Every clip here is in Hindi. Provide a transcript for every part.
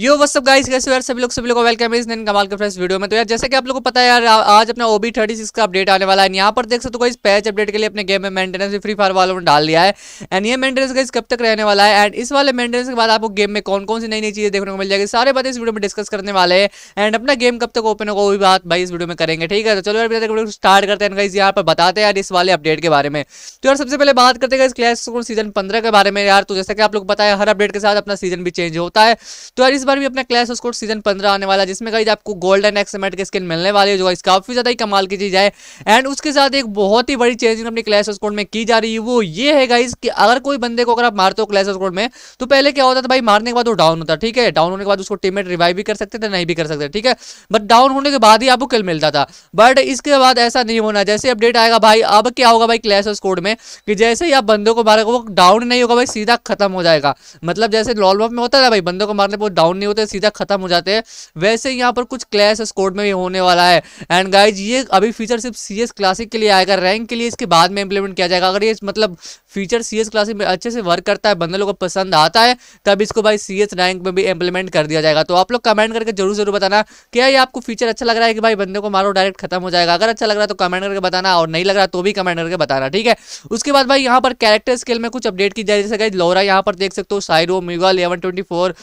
यो वस सब गाइस कैसे यार सभी लोग सभी लोग वेलकम है इस दिन कमाल के फ्रेंड्स वीडियो में तो यार जैसे कि आप लोगों को पता है यार आज अपना ओबी थर्टी सिक्स का अपडेट आने वाला है यहाँ पर देख सकते हो इस पैच अपडेट के लिए अपने गेम में मेंटेनेंस भी फ्री फायर वालों ने डाल दिया है एंड ये मेंटेनेंस गाइस कब तक रहने वाला है एंड इस वाले मेंटेनेंस के बाद आपको गेम में कौन कौन सी नई नई चीज़ें देखने को मिल जाएगी सारे बातें इस वीडियो में डिस्कस करने वाले हैं एंड अपना गेम कब तक ओपन होगा वही बात भाई इस वीडियो में करेंगे ठीक है तो चलो यार स्टार्ट करते हैं गाइज यहाँ पर बताते हैं यार इस वाले अपडेट के बारे में तो यार सबसे पहले बात करते हैं क्लैश सीजन पंद्रह के बारे में यार तो जैसे कि आप लोग पता है हर अपडेट के साथ अपना सीजन भी चेंज होता है तो यार बार भी अपना क्लैश स्कोर सीजन पंद्रह आने वाला जिसमें कहीं आपको गोल्डन एक्समेट की स्किन मिलने वाली है जो गाइज काफ़ी ज़्यादा ही कमाल की चीज़ है एंड उसके साथ एक बहुत ही बड़ी चेंजिंग अपनी क्लैश स्कोर में की जा रही है वो ये है गाइज की अगर कोई बंदे को अगर आप मारते हो क्लैश स्कोर में तो पहले क्या होता था भाई मारने के बाद वो डाउन होता ठीक है डाउन होने के बाद उसको टीममेट रिवाइव भी कर सकते थे नहीं भी कर सकते ठीक है बट डाउन होने के बाद ही आपको किल मिलता था बट इसके बाद ऐसा नहीं होना जैसे अपडेट आएगा भाई अब क्या होगा भाई क्लैश स्कोर में कि जैसे ही आप बंदों को मारेगा वो डाउन नहीं होगा भाई सीधा खत्म हो जाएगा मतलब जैसे लॉल में होता था भाई बंदों को मारने पर डाउन डाउन नहीं होते सीधा खत्म हो जाते हैं वैसे यहाँ पर कुछ क्लैश स्कोड में भी होने वाला है एंड गाइज ये अभी फीचर सिर्फ सी एस क्लासिक के लिए आएगा रैंक के लिए इसके बाद में इंप्लीमेंट किया जाएगा अगर ये मतलब फीचर सी एस क्लासिक में अच्छे से वर्क करता है बंदे लोग को पसंद आता है तब इसको भाई सी एस रैंक में भी इंप्लीमेंट कर दिया जाएगा तो आप लोग कमेंट करके जरूर जरूर बताना क्या ये आपको फीचर अच्छा लग रहा है कि भाई बंदे को मारो डायरेक्ट खत्म हो जाएगा अगर अच्छा लग रहा है तो कमेंट करके बताना और नहीं लग रहा तो भी कमेंट करके बताना ठीक है उसके बाद भाई यहाँ पर कैरेक्टर स्केल में कुछ अपडेट की जाए जैसे लोरा यहाँ पर देख सकते हो साइरो मिगल इलेवन ट्वेंटी फोर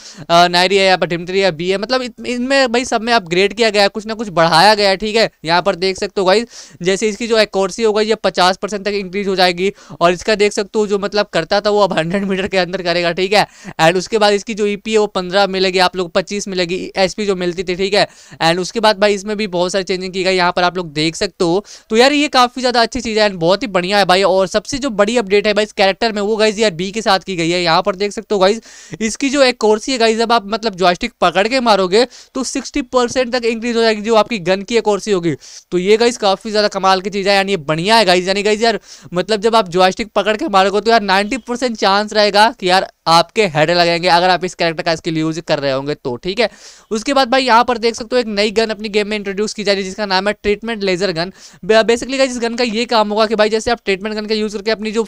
नायरी है यहाँ पर टिमटरी है बी है मतलब इनमें भाई सब में अपग्रेड किया गया है कुछ ना कुछ बढ़ाया गया है ठीक है यहाँ पर देख सकते हो गाइज जैसे इसकी जो एक्ोरसी होगा ये पचास परसेंट तक इंक्रीज हो जाएगी और इसका देख सकते हो जो मतलब करता था वो अब हंड्रेड मीटर के अंदर करेगा ठीक है एंड उसके बाद इसकी जो ई e है वो पंद्रह मिलेगी आप लोग पच्चीस मिलेगी एस जो मिलती थी ठीक है एंड उसके बाद भाई इसमें भी बहुत सारी चेंजिंग की गई यहाँ पर आप लोग देख सकते हो तो यार ये काफ़ी ज़्यादा अच्छी चीज़ है एंड बहुत ही बढ़िया है भाई और सबसे जो बड़ी अपडेट है भाई इस कैरेक्टर में वो गाइज यार बी के साथ की गई है यहाँ पर देख सकते हो गाइज इसकी जो एक कोर्सी है गाइज अब आप मतलब आप जॉयस्टिक पकड़ के मारोगे तो सिक्सटी परसेंट तक इंक्रीज हो जाएगी जो आपकी गन की एक एकोरसी होगी तो ये गाइज काफ़ी ज़्यादा कमाल की चीज़ है यानी बढ़िया है गाइज यानी गाइज यार मतलब जब आप जॉयस्टिक पकड़ के मारोगे तो यार नाइन्टी चांस रहेगा कि यार आपके हेड लगेंगे अगर आप इस कैरेक्टर का स्किल यूज कर रहे होंगे तो ठीक है उसके बाद भाई यहाँ पर देख सकते हो एक नई गन अपनी गेम में इंट्रोड्यूस की जा रही है जिसका नाम है treatment laser gun basically guys इस गन का ये काम होगा कि भाई जैसे आप ट्रीटमेंट गन का यूज करके अपनी जो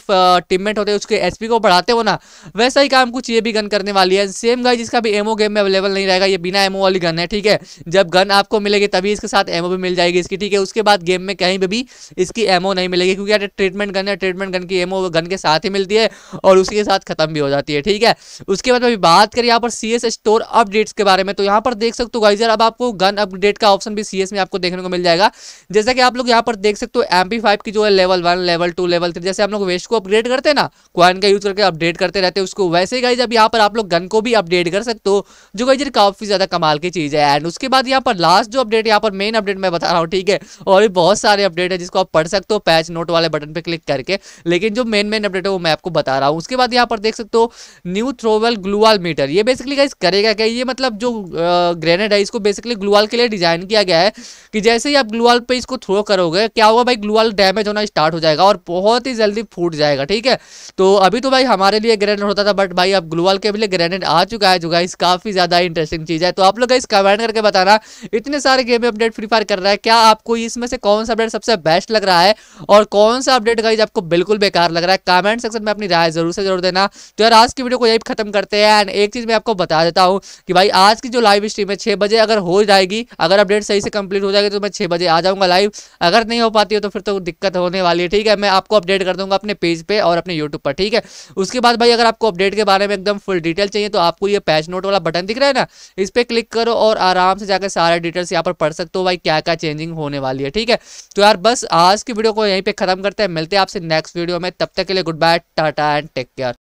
टीममेट होते हैं उसके एसपी को बढ़ाते हो ना वैसा ही काम कुछ ये भी गन करने वाली है सेम गाइज इसका भी एमओ गेम में अवेलेबल नहीं रहेगा ये बिना एमओ वाली गन है ठीक है जब गन आपको मिलेगी तभी इसके साथ एमओ भी मिल जाएगी इसकी ठीक है उसके बाद गेम में कहीं पर भी इसकी एमओ नहीं मिलेगी क्योंकि यार ट्रीटमेंट गन है ट्रीटमेंट गन की एमओ गन के साथ ही मिलती है और उसी के साथ खत्म भी हो जाती है ठीक है उसके बाद अभी बात करें यहाँ पर सी स्टोर अपडेट्स के बारे में तो यहाँ पर देख सकते हो गाइजर अब आपको गन अपडेट का ऑप्शन भी सी में आपको देखने को मिल जाएगा जैसा कि आप लोग यहाँ पर देख सकते हो एम की जो है level one level two level three जैसे हम लोग वेस्ट को अपग्रेड करते हैं ना क्वाइन का यूज करके अपडेट करते रहते हैं उसको वैसे ही गाइज अब यहाँ पर आप लोग गन को भी अपडेट कर सकते हो जो गाइजर काफ़ी ज़्यादा कमाल की चीज़ है एंड उसके बाद यहाँ पर लास्ट जो अपडेट यहाँ पर मेन अपडेट मैं बता रहा हूँ ठीक है और भी बहुत सारे अपडेट है जिसको आप पढ़ सकते हो पैच नोट वाले बटन पर क्लिक करके लेकिन जो मेन मेन अपडेट है वो मैं आपको बता रहा हूँ उसके बाद यहाँ पर देख सकते हो न्यू थ्रोवेल ग्लूवाल मीटर ये बेसिकली गाइज करेगा क्या ये मतलब जो ग्रेनेड है इसको बेसिकली ग्लूवाल के लिए डिजाइन किया गया है कि जैसे ही आप ग्लूवाल पे इसको थ्रो करोगे क्या होगा भाई ग्लूवाल डैमेज होना स्टार्ट हो जाएगा और बहुत ही जल्दी फूट जाएगा ठीक है तो अभी तो भाई हमारे लिए ग्रेनेड होता था बट भाई अब ग्लूवाल के लिए ग्रेनेड आ चुका है जो गाइस काफ़ी काफ़ी ज़्यादा इंटरेस्टिंग चीज़ है तो आप लोग इस कमेंट करके बताना इतने सारे गेम अपडेट फ्री फायर कर रहा है क्या आपको इसमें से कौन सा अपडेट सबसे बेस्ट लग रहा है और कौन सा अपडेट गाइज आपको बिल्कुल बेकार लग रहा है कमेंट सेक्शन में अपनी राय जरूर से जरूर देना तो यार आज की वीडियो को यही खत्म करते हैं एंड एक चीज़ मैं आपको बता देता हूँ कि भाई आज की जो लाइव स्ट्रीम है छः बजे अगर हो जाएगी अगर अपडेट सही से कंप्लीट हो जाएगी तो मैं छः बजे आ जाऊँगा लाइव अगर नहीं हो पाती हो तो फिर तो दिक्कत होने वाली है ठीक है मैं आपको अपडेट कर दूंगा अपने पेज पर और अपने यूट्यूब पर ठीक है उसके बाद भाई अगर आपको अपडेट के बारे में एकदम फुल डिटेल चाहिए तो आपको ये पैच नोट वाला बटन दिख रहा है ना इस पर क्लिक करो और आराम से जाकर सारे डिटेल्स यहाँ पर पढ़ सकते हो भाई क्या क्या चेंजिंग होने वाली है ठीक है तो यार बस आज की वीडियो को यहीं पर खत्म करते हैं मिलते हैं आपसे नेक्स्ट वीडियो में तब तक के लिए good bye tata and take care